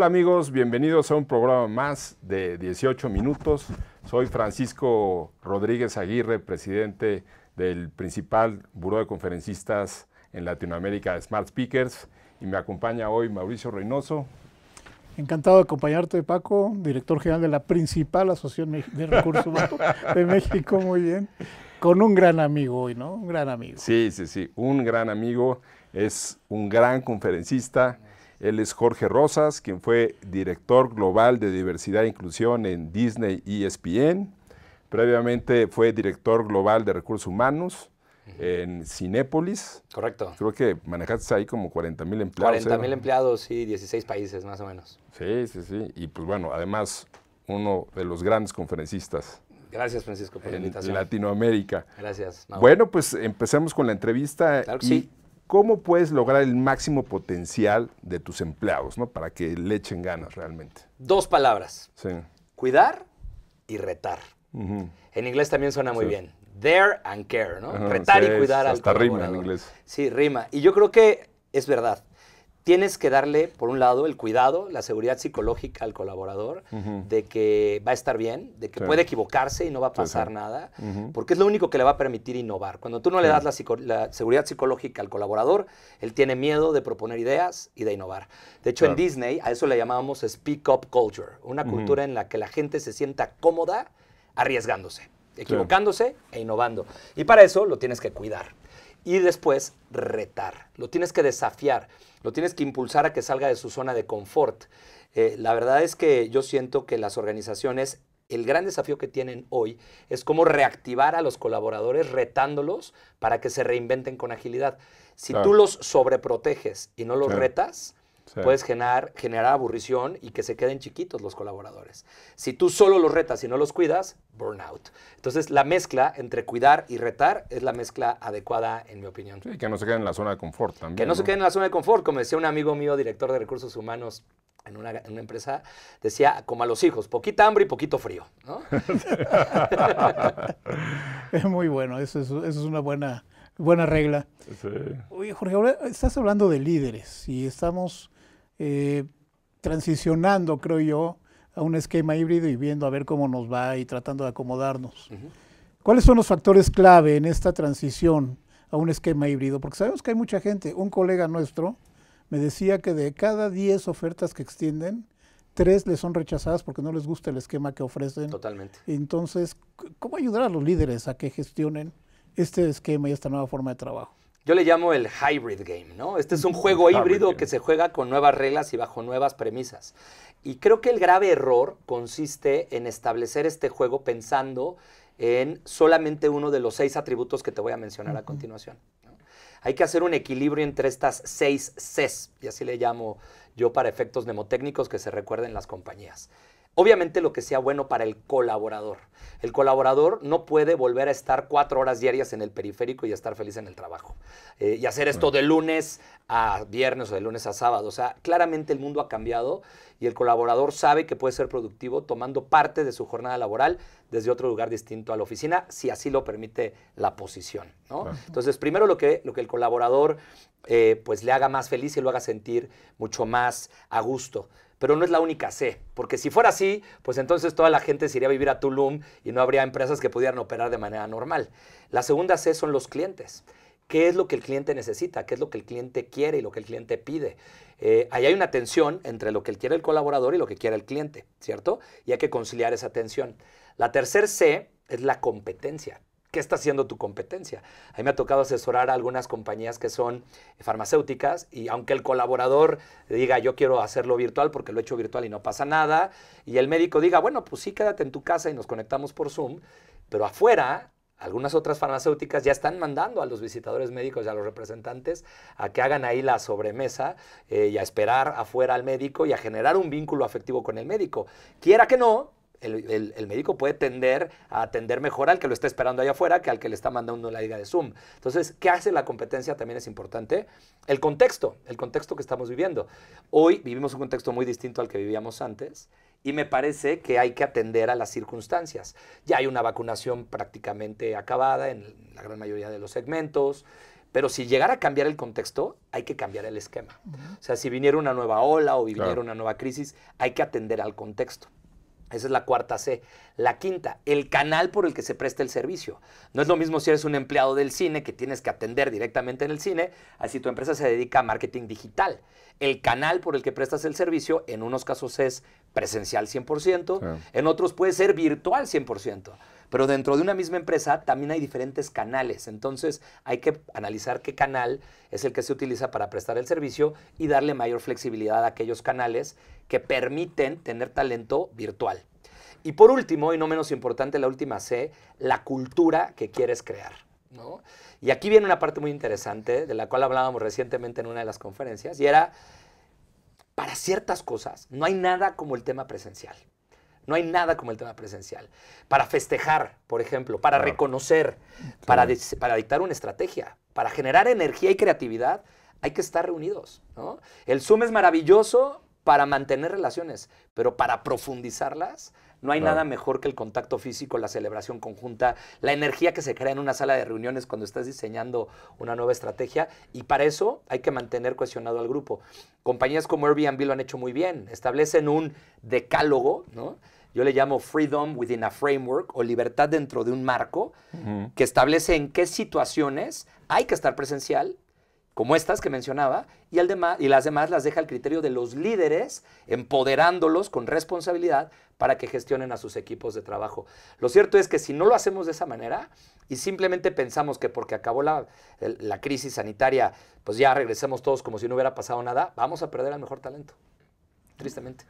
Hola amigos, bienvenidos a un programa más de 18 minutos. Soy Francisco Rodríguez Aguirre, presidente del principal Buró de Conferencistas en Latinoamérica, Smart Speakers, y me acompaña hoy Mauricio Reynoso. Encantado de acompañarte, Paco, director general de la principal Asociación de Recursos de México, muy bien. Con un gran amigo hoy, ¿no? Un gran amigo. Sí, sí, sí, un gran amigo, es un gran conferencista él es Jorge Rosas, quien fue director global de diversidad e inclusión en Disney y ESPN. Previamente fue director global de recursos humanos en Cinépolis. Correcto. Creo que manejaste ahí como 40.000 mil empleados. 40.000 ¿eh? empleados, y 16 países más o menos. Sí, sí, sí. Y pues bueno, además uno de los grandes conferencistas. Gracias, Francisco, por la invitación. En Latinoamérica. Gracias. Bueno, pues empecemos con la entrevista. Claro que sí. ¿Cómo puedes lograr el máximo potencial de tus empleados, ¿no? Para que le echen ganas realmente. Dos palabras. Sí. Cuidar y retar. En inglés también suena muy bien. there and care, ¿no? Retar y cuidar al Hasta rima en inglés. Sí, rima. Y yo creo que es verdad tienes que darle, por un lado, el cuidado, la seguridad psicológica al colaborador, de que va a estar bien, de que puede equivocarse y no va a pasar nada, porque es lo único que le va a permitir innovar. Cuando tú no le das la, seguridad psicológica al colaborador, él tiene miedo de proponer ideas y de innovar. De hecho, en Disney a eso le llamábamos Speak Up Culture, una cultura en la que la gente se sienta cómoda arriesgándose, equivocándose e innovando. Y para eso lo tienes que cuidar y después retar. Lo tienes que desafiar, lo tienes que impulsar a que salga de su zona de confort. Eh, la verdad es que yo siento que las organizaciones, el gran desafío que tienen hoy es cómo reactivar a los colaboradores retándolos para que se reinventen con agilidad. Si tú los sobreproteges y no los retas, Puedes generar, generar aburrición y que se queden chiquitos los colaboradores. Si tú solo los retas y no los cuidas, burnout. Entonces, la mezcla entre cuidar y retar es la mezcla adecuada, en mi opinión. Y que no se queden en la zona de confort también. Que no, se queden en la zona de confort. Como decía un amigo mío, director de recursos humanos en una, empresa, decía, como a los hijos, poquita hambre y poquito frío. es muy bueno, eso es, eso es una buena, buena regla. Oye, Jorge, ahora estás hablando de líderes y estamos eh, transicionando, creo yo, a un esquema híbrido y viendo a ver cómo nos va y tratando de acomodarnos. ¿Cuáles son los factores clave en esta transición a un esquema híbrido? Porque sabemos que hay mucha gente. Un colega nuestro me decía que de cada 10 ofertas que extienden, tres les son rechazadas porque no les gusta el esquema que ofrecen. Totalmente. Entonces, ¿cómo ayudar a los líderes a que gestionen este esquema y esta nueva forma de trabajo? yo le llamo el hybrid game, ¿no? Este es un juego híbrido que se juega con nuevas reglas y bajo nuevas premisas. Y creo que el grave error consiste en establecer este juego pensando en solamente uno de los seis atributos que te voy a mencionar a continuación. Hay que hacer un equilibrio entre estas seis Cs, y así le llamo yo para efectos mnemotécnicos que se recuerden las compañías. Obviamente lo que sea bueno para el colaborador. El colaborador no puede volver a estar cuatro horas diarias en el periférico y estar feliz en el trabajo. Eh, y hacer esto de lunes a viernes o de lunes a sábado. O sea, claramente el mundo ha cambiado y el colaborador sabe que puede ser productivo tomando parte de su jornada laboral desde otro lugar distinto a la oficina, si así lo permite la posición. Entonces, primero lo que, lo que el colaborador eh, pues le haga más feliz y lo haga sentir mucho más a gusto pero no es la única C, porque si fuera así, pues entonces toda la gente se iría a vivir a Tulum y no habría empresas que pudieran operar de manera normal. La segunda C son los clientes. ¿Qué es lo que el cliente necesita? ¿Qué es lo que el cliente quiere y lo que el cliente pide? Eh, ahí hay una tensión entre lo que quiere el colaborador y lo que quiere el cliente, ¿cierto? Y hay que conciliar esa tensión. La tercera C es la competencia. ¿Qué está haciendo tu competencia? A mí me ha tocado asesorar a algunas compañías que son eh, farmacéuticas y aunque el colaborador diga yo quiero hacerlo virtual porque lo he hecho virtual y no pasa nada, y el médico diga, bueno, pues sí, quédate en tu casa y nos conectamos por Zoom, pero afuera algunas otras farmacéuticas ya están mandando a los visitadores médicos y a los representantes a que hagan ahí la sobremesa eh, y a esperar afuera al médico y a generar un vínculo afectivo con el médico. Quiera que no, el, médico puede tender a atender mejor al que lo está esperando allá afuera que al que le está mandando la liga de Zoom. Entonces, ¿qué hace la competencia? También es importante. El contexto, el contexto que estamos viviendo. Hoy vivimos un contexto muy distinto al que vivíamos antes y me parece que hay que atender a las circunstancias. Ya hay una vacunación prácticamente acabada en la gran mayoría de los segmentos. Pero si llegara a cambiar el contexto, hay que cambiar el esquema. O sea, si viniera una nueva ola o viniera una nueva crisis, hay que atender al contexto. Esa es la cuarta C. La quinta, el canal por el que se presta el servicio. No es lo mismo si eres un empleado del cine que tienes que atender directamente en el cine, así tu empresa se dedica a marketing digital. El canal por el que prestas el servicio, en unos casos es presencial 100%, en otros puede ser virtual 100%. Pero dentro de una misma empresa también hay diferentes canales. Entonces hay que analizar qué canal es el que se utiliza para prestar el servicio y darle mayor flexibilidad a aquellos canales que permiten tener talento virtual. Y por último, y no menos importante, la última C, la cultura que quieres crear. Y aquí viene una parte muy interesante de la cual hablábamos recientemente en una de las conferencias y era, para ciertas cosas, no hay nada como el tema presencial. No hay nada como el tema presencial. Para festejar, por ejemplo, para reconocer, Para, para dictar una estrategia, para generar energía y creatividad, hay que estar reunidos. El Zoom es maravilloso para mantener relaciones, pero para profundizarlas, no hay nada mejor que el contacto físico, la celebración conjunta, la energía que se crea en una sala de reuniones cuando estás diseñando una nueva estrategia. Y para eso hay que mantener cohesionado al grupo. Compañías como Airbnb lo han hecho muy bien. Establecen un decálogo, ¿no? Yo le llamo Freedom Within a Framework o libertad dentro de un marco que establece en qué situaciones hay que estar presencial, como estas que mencionaba, y, y las demás las deja al criterio de los líderes, empoderándolos con responsabilidad para que gestionen a sus equipos de trabajo. Lo cierto es que si no lo hacemos de esa manera y simplemente pensamos que porque acabó la, la crisis sanitaria, pues ya regresemos todos como si no hubiera pasado nada, vamos a perder al mejor talento, tristemente.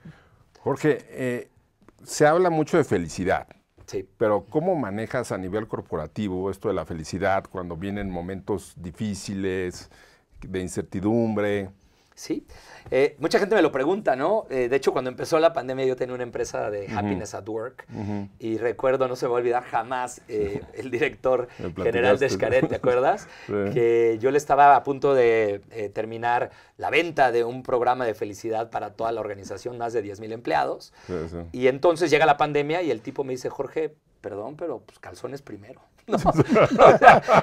Jorge, eh, se habla mucho de felicidad. Sí. Pero ¿cómo manejas a nivel corporativo esto de la felicidad cuando vienen momentos difíciles, de incertidumbre? ¿sí? Eh, mucha gente me lo pregunta, ¿no? Eh, de hecho, cuando empezó la pandemia yo tenía una empresa de Happiness at Work y recuerdo, no se va a olvidar jamás, eh, el director general de Escaret, ¿te acuerdas? Que yo le estaba a punto de terminar la venta de un programa de felicidad para toda la organización, más de 10.000 mil empleados. Y entonces llega la pandemia y el tipo me dice, Jorge, perdón, pero pues, calzones primero. No,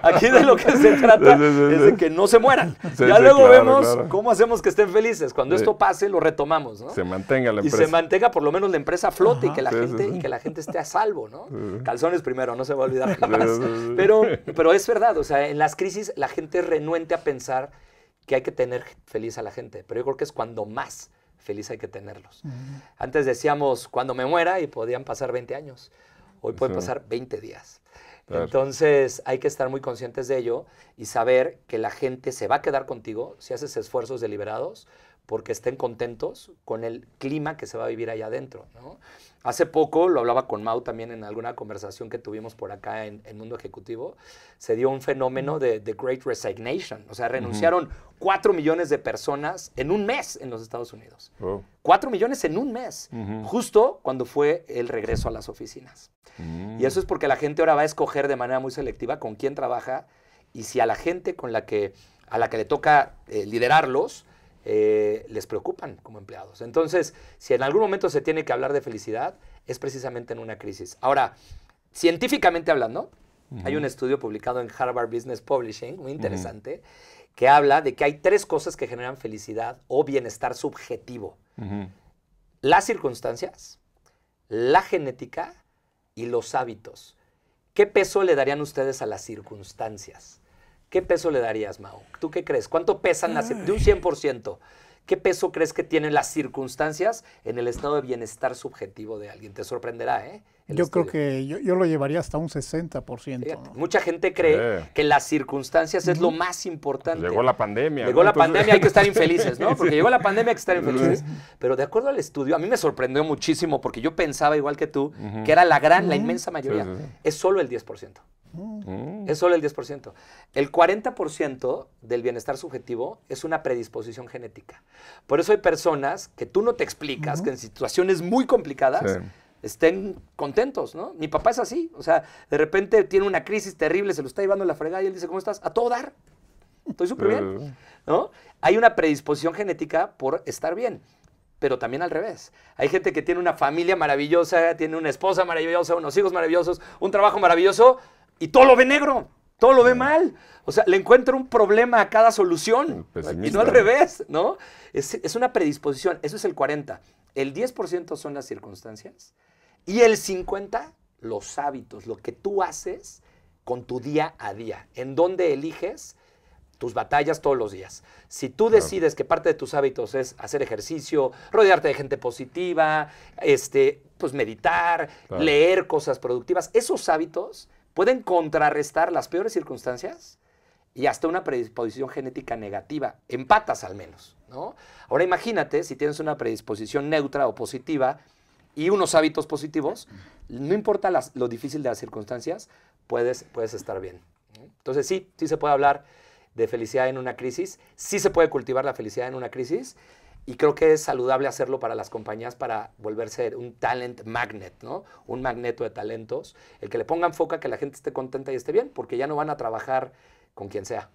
aquí de lo que se trata es de que no se mueran. ya luego vemos cómo hacemos que estén felices. Cuando esto pase, lo retomamos, ¿no? Se mantenga la empresa. Y se mantenga por lo menos la empresa flote y, que la gente, que la gente esté a salvo, ¿no? Calzones primero, no se va a olvidar Pero, pero es verdad, o sea, en las crisis la gente renuente a pensar que hay que tener feliz a la gente. Pero yo creo que es cuando más feliz hay que tenerlos. Antes decíamos, cuando me muera, y podían pasar 20 años. Hoy pueden pasar 20 días. Entonces hay que estar muy conscientes de ello y saber que la gente se va a quedar contigo si haces esfuerzos deliberados porque estén contentos con el clima que se va a vivir allá adentro. Hace poco, lo hablaba con Mau también en alguna conversación que tuvimos por acá en, el Mundo Ejecutivo, se dio un fenómeno de, Great Resignation. O sea, renunciaron cuatro millones de personas en un mes en los Estados Unidos. Oh. Cuatro millones en un mes, justo cuando fue el regreso a las oficinas. Mm. Y eso es porque la gente ahora va a escoger de manera muy selectiva con quién trabaja y si a la gente con la que, a la que le toca eh, liderarlos, eh, les preocupan como empleados. Entonces, si en algún momento se tiene que hablar de felicidad, es precisamente en una crisis. Ahora, científicamente hablando, hay un estudio publicado en Harvard Business Publishing, muy interesante, que habla de que hay tres cosas que generan felicidad o bienestar subjetivo. Las circunstancias, la genética y los hábitos. ¿Qué peso le darían ustedes a las circunstancias? ¿Qué peso le darías, Mao? ¿Tú qué crees? ¿Cuánto pesan las, de un 100%? ¿Qué peso crees que tienen las circunstancias en el estado de bienestar subjetivo de alguien? Te sorprenderá, ¿eh? Yo creo que yo, lo llevaría hasta un 60%. Mucha gente cree que las circunstancias es lo más importante. Llegó la pandemia. Llegó la pandemia, hay que estar infelices, ¿no? Porque llegó la pandemia, hay que estar infelices. Pero de acuerdo al estudio, a mí me sorprendió muchísimo porque yo pensaba, igual que tú, que era la gran, la inmensa mayoría. es solo el 10%. Mm. Es solo el 10%. El 40% del bienestar subjetivo es una predisposición genética. Por eso hay personas que tú no te explicas, que en situaciones muy complicadas... estén contentos, ¿no? Mi papá es así, o sea, de repente tiene una crisis terrible, se lo está llevando la fregada y él dice, ¿cómo estás? A todo dar, estoy súper bien, ¿no? Hay una predisposición genética por estar bien, pero también al revés. Hay gente que tiene una familia maravillosa, tiene una esposa maravillosa, unos hijos maravillosos, un trabajo maravilloso, y todo lo ve negro, todo lo ve mal. O sea, le encuentro un problema a cada solución y no al revés, ¿no? Es, una predisposición, eso es el 40. El 10% son las circunstancias y el 50% los hábitos, lo que tú haces con tu día a día, en donde eliges tus batallas todos los días. Si tú decides que parte de tus hábitos es hacer ejercicio, rodearte de gente positiva, este, pues meditar, leer cosas productivas, esos hábitos pueden contrarrestar las peores circunstancias y hasta una predisposición genética negativa, en patas al menos. ¿no? Ahora imagínate si tienes una predisposición neutra o positiva y unos hábitos positivos, no importa lo difícil de las circunstancias, puedes, puedes estar bien. Entonces sí, sí se puede hablar de felicidad en una crisis, sí se puede cultivar la felicidad en una crisis y creo que es saludable hacerlo para las compañías para volverse un talent magnet, ¿no? Un magneto de talentos. El que le pongan foca, que la gente esté contenta y esté bien, porque ya no van a trabajar con quien sea.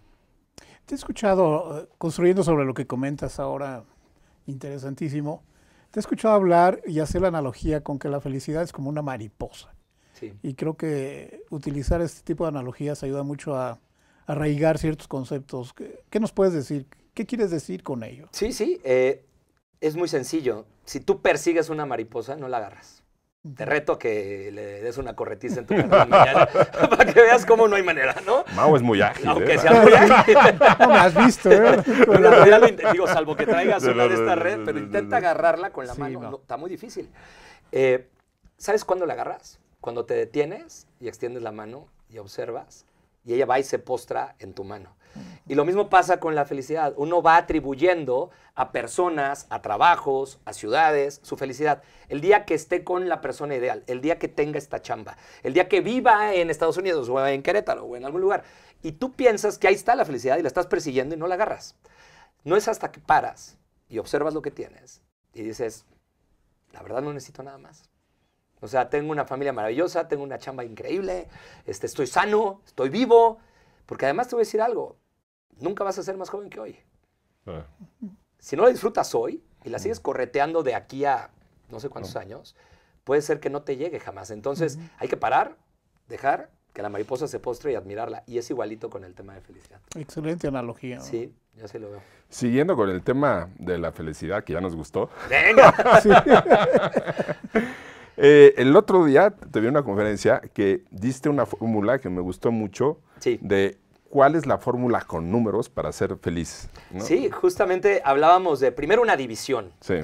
Te he escuchado, eh, construyendo sobre lo que comentas ahora, interesantísimo, te he escuchado hablar y hacer la analogía con que la felicidad es como una mariposa. Sí. Y creo que utilizar este tipo de analogías ayuda mucho a arraigar ciertos conceptos. qué nos puedes decir ¿Qué quieres decir con ello? Sí, sí, eh, es muy sencillo. Si tú persigues una mariposa, no la agarras. Te reto que le des una corretiza en tu jardín mañana para que veas cómo no hay manera, ¿no? Mau es muy ágil. Aunque ¿eh? sea muy ágil. No me has visto, ¿eh? ya lo, digo, salvo que traigas una de esta red, pero intenta agarrarla con la mano. está muy difícil. Eh, ¿Sabes cuándo la agarras? Cuando te detienes y extiendes la mano y observas y ella va y se postra en tu mano. Y lo mismo pasa con la felicidad. Uno va atribuyendo a personas, a trabajos, a ciudades, su felicidad. El día que esté con la persona ideal, el día que tenga esta chamba, el día que viva en Estados Unidos o en Querétaro o en algún lugar. Y tú piensas que ahí está la felicidad y la estás persiguiendo y no la agarras. No es hasta que paras y observas lo que tienes y dices, la verdad no necesito nada más. O sea, tengo una familia maravillosa, tengo una chamba increíble, este, estoy sano, estoy vivo. Porque además te voy a decir algo, nunca vas a ser más joven que hoy. Ah. Si no la disfrutas hoy y la mm. sigues correteando de aquí a no sé cuántos años, puede ser que no te llegue jamás. Entonces hay que parar, dejar que la mariposa se postre y admirarla. Y es igualito con el tema de felicidad. Excelente analogía. Sí, ya se lo veo. Siguiendo con el tema de la felicidad, que ya nos gustó. Venga. Eh, el otro día te vi en una conferencia que diste una fórmula que me gustó mucho de cuál es la fórmula con números para ser feliz. Sí, justamente hablábamos de primero una división. Sí.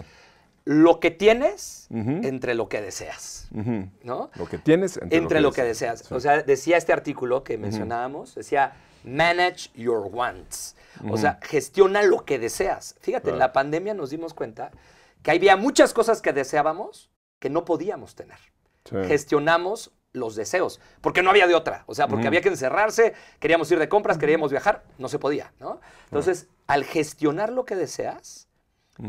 Lo que tienes entre lo que deseas. Lo que tienes entre, lo, que, deseas. O sea, decía este artículo que mencionábamos, decía, manage your wants. O sea, gestiona lo que deseas. Fíjate, en la pandemia nos dimos cuenta que había muchas cosas que deseábamos que no podíamos tener. Gestionamos los deseos, porque no había de otra, o sea, porque había que encerrarse, queríamos ir de compras, queríamos viajar, no se podía, ¿no? Entonces, al gestionar lo que deseas,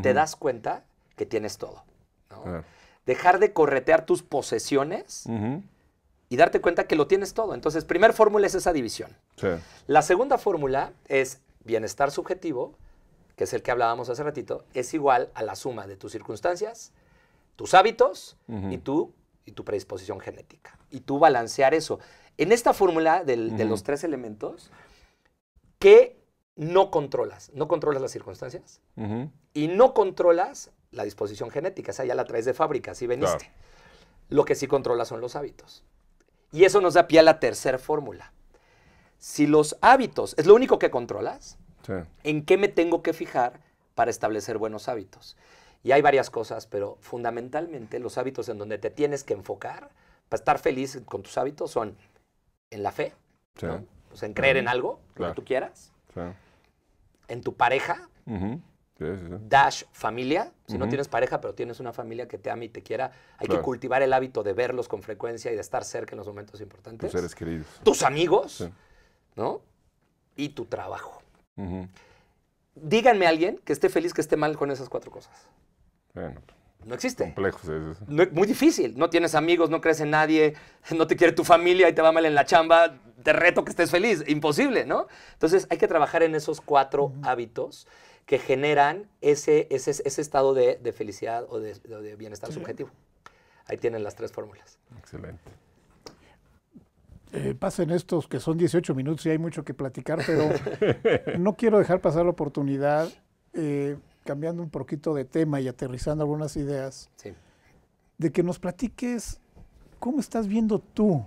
te das cuenta que tienes todo, Dejar de corretear tus posesiones y darte cuenta que lo tienes todo. Entonces, primer fórmula es esa división. La segunda fórmula es bienestar subjetivo, que es el que hablábamos hace ratito, es igual a la suma de tus circunstancias tus hábitos y, tu, y tu predisposición genética. Y tú balancear eso. En esta fórmula de los tres elementos, ¿qué no controlas? No controlas las circunstancias y no controlas la disposición genética. O sea, ya la traes de fábrica, así veniste. Lo que sí controlas son los hábitos. Y eso nos da pie a la tercera fórmula. Si los hábitos es lo único que controlas, ¿en qué me tengo que fijar para establecer buenos hábitos? Y hay varias cosas, pero fundamentalmente los hábitos en donde te tienes que enfocar para estar feliz con tus hábitos son en la fe, en creer en algo, lo que tú quieras, en tu pareja, dash familia, si no tienes pareja pero tienes una familia que te ama y te quiera, hay que cultivar el hábito de verlos con frecuencia y de estar cerca en los momentos importantes. Tus seres queridos. Tus amigos, ¿no? Y tu trabajo. Díganme a alguien que esté feliz, que esté mal con esas cuatro cosas. No existe. Complejo, muy difícil. No tienes amigos, no crees en nadie, no te quiere tu familia y te va mal en la chamba. Te reto que estés feliz. Imposible, ¿no? Entonces hay que trabajar en esos cuatro hábitos que generan ese, ese, estado de, felicidad o de, bienestar subjetivo. Ahí tienen las tres fórmulas. Excelente. Eh, pasen estos que son 18 minutos y hay mucho que platicar, pero no quiero dejar pasar la oportunidad. Eh, cambiando un poquito de tema y aterrizando algunas ideas, de que nos platiques cómo estás viendo tú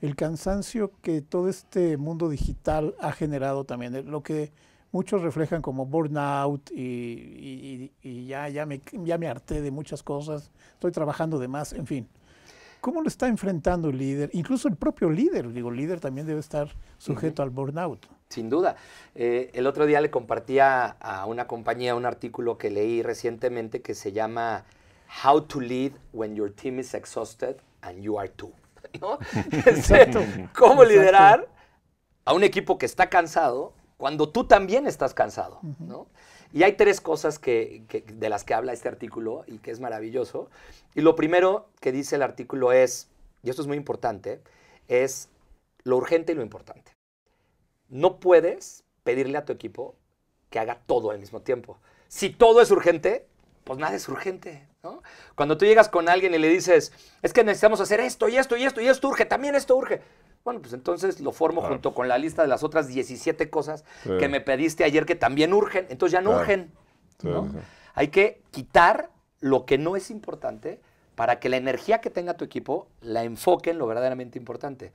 el cansancio que todo este mundo digital ha generado también, eh, lo que muchos reflejan como burnout y, y, ya, ya, me, ya me harté de muchas cosas, estoy trabajando de más, en fin. ¿Cómo lo está enfrentando el líder? Incluso el propio líder, digo, el líder también debe estar sujeto al burnout. Sin duda. Eh, el otro día le compartía a una compañía un artículo que leí recientemente que se llama How to Lead When Your Team is Exhausted and You Are Too. ¿No? Este, ¿Cómo liderar a un equipo que está cansado cuando tú también estás cansado? ¿no? Y hay tres cosas de las que habla este artículo y que es maravilloso. Y lo primero que dice el artículo es, y esto es muy importante, es lo urgente y lo importante. No puedes pedirle a tu equipo que haga todo al mismo tiempo. Si todo es urgente, pues nada es urgente. Cuando tú llegas con alguien y le dices, es que necesitamos hacer esto y esto y esto y esto urge, también esto urge. Bueno, pues entonces lo formo junto con la lista de las otras 17 cosas que me pediste ayer que también urgen. Entonces ya no urgen. Hay que quitar lo que no es importante para que la energía que tenga tu equipo la enfoque en lo verdaderamente importante.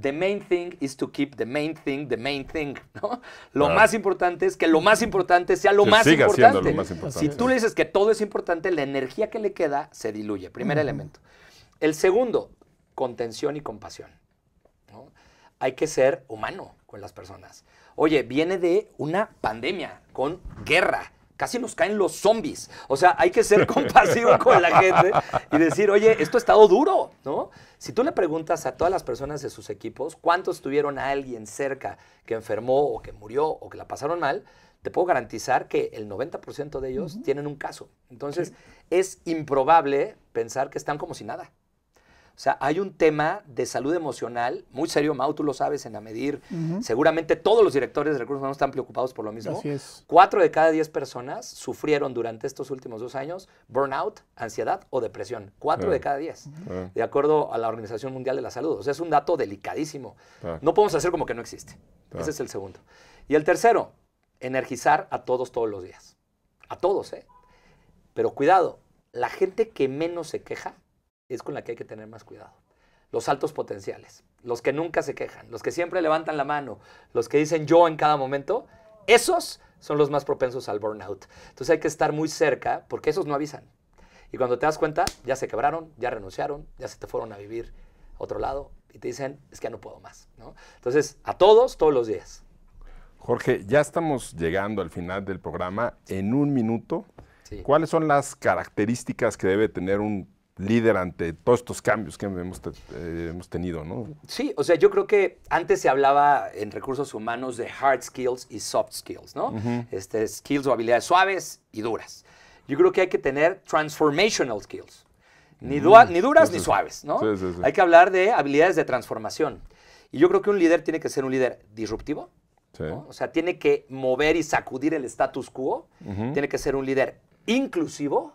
The main thing is to keep the main thing the main thing, Lo más importante es que lo más importante sea lo, más, importante. Si tú le dices que todo es importante, la energía que le queda se diluye. Primer elemento. El segundo, contención y compasión hay que ser humano con las personas. Oye, viene de una pandemia, con guerra. Casi nos caen los zombies. O sea, hay que ser compasivo con la gente y decir, oye, esto ha estado duro, ¿no? Si tú le preguntas a todas las personas de sus equipos cuántos tuvieron a alguien cerca que enfermó o que murió o que la pasaron mal, te puedo garantizar que el 90% de ellos tienen un caso. Entonces, es improbable pensar que están como si nada. O sea, hay un tema de salud emocional muy serio, Mau, tú lo sabes en Amedir. Seguramente todos los directores de recursos humanos están preocupados por lo mismo. Cuatro de cada diez personas sufrieron durante estos últimos dos años burnout, ansiedad o depresión. Cuatro de ah. cada diez, ah. de acuerdo a la Organización Mundial de la Salud. O sea, es un dato delicadísimo. Ah. No podemos hacer como que no existe. Ese es el segundo. Y el tercero, energizar a todos todos los días. A todos, ¿eh? Pero cuidado, la gente que menos se queja es con la que hay que tener más cuidado. Los altos potenciales, los que nunca se quejan, los que siempre levantan la mano, los que dicen yo en cada momento, esos son los más propensos al burnout. Entonces hay que estar muy cerca porque esos no avisan. Y cuando te das cuenta, ya se quebraron, ya renunciaron, ya se te fueron a vivir a otro lado y te dicen, es que ya no puedo más. Entonces, a todos, todos los días. Jorge, ya estamos llegando al final del programa. En un minuto, ¿cuáles son las características que debe tener un líder ante todos estos cambios que hemos, eh, hemos, tenido, ¿no? Sí, o sea, yo creo que antes se hablaba en recursos humanos de hard skills y soft skills, ¿no? este, skills o habilidades suaves y duras. Yo creo que hay que tener transformational skills. Ni, mm, ni duras ni suaves, ¿no? hay que hablar de habilidades de transformación. Y yo creo que un líder tiene que ser un líder disruptivo, ¿no? O sea, tiene que mover y sacudir el status quo, tiene que ser un líder inclusivo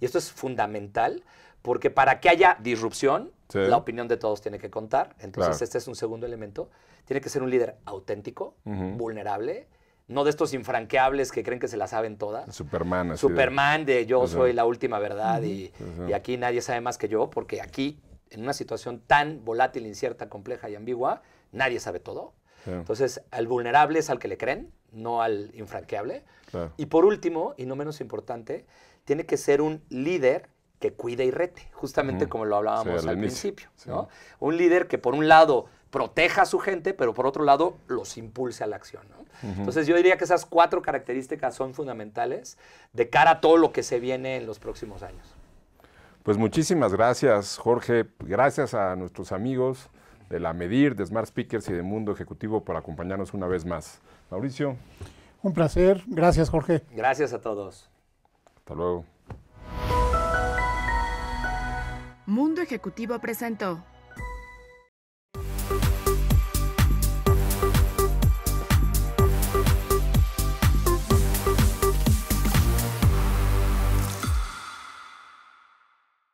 y esto es fundamental porque para que haya disrupción, la opinión de todos tiene que contar. Entonces, este es un segundo elemento. Tiene que ser un líder auténtico, vulnerable, no de estos infranqueables que creen que se la saben todas. Superman. Así Superman de, yo soy la última verdad y, aquí nadie sabe más que yo, porque aquí, en una situación tan volátil, incierta, compleja y ambigua, nadie sabe todo. Entonces, al vulnerable es al que le creen, no al infranqueable. Y por último, y no menos importante, tiene que ser un líder que cuida y rete, justamente como lo hablábamos al, principio. Un líder que por un lado proteja a su gente, pero por otro lado los impulse a la acción. Entonces yo diría que esas cuatro características son fundamentales de cara a todo lo que se viene en los próximos años. Pues muchísimas gracias, Jorge. Gracias a nuestros amigos de la Medir, de Smart Speakers y de Mundo Ejecutivo por acompañarnos una vez más. Mauricio. Un placer. Gracias, Jorge. Gracias a todos. Hasta luego. Mundo Ejecutivo presentó.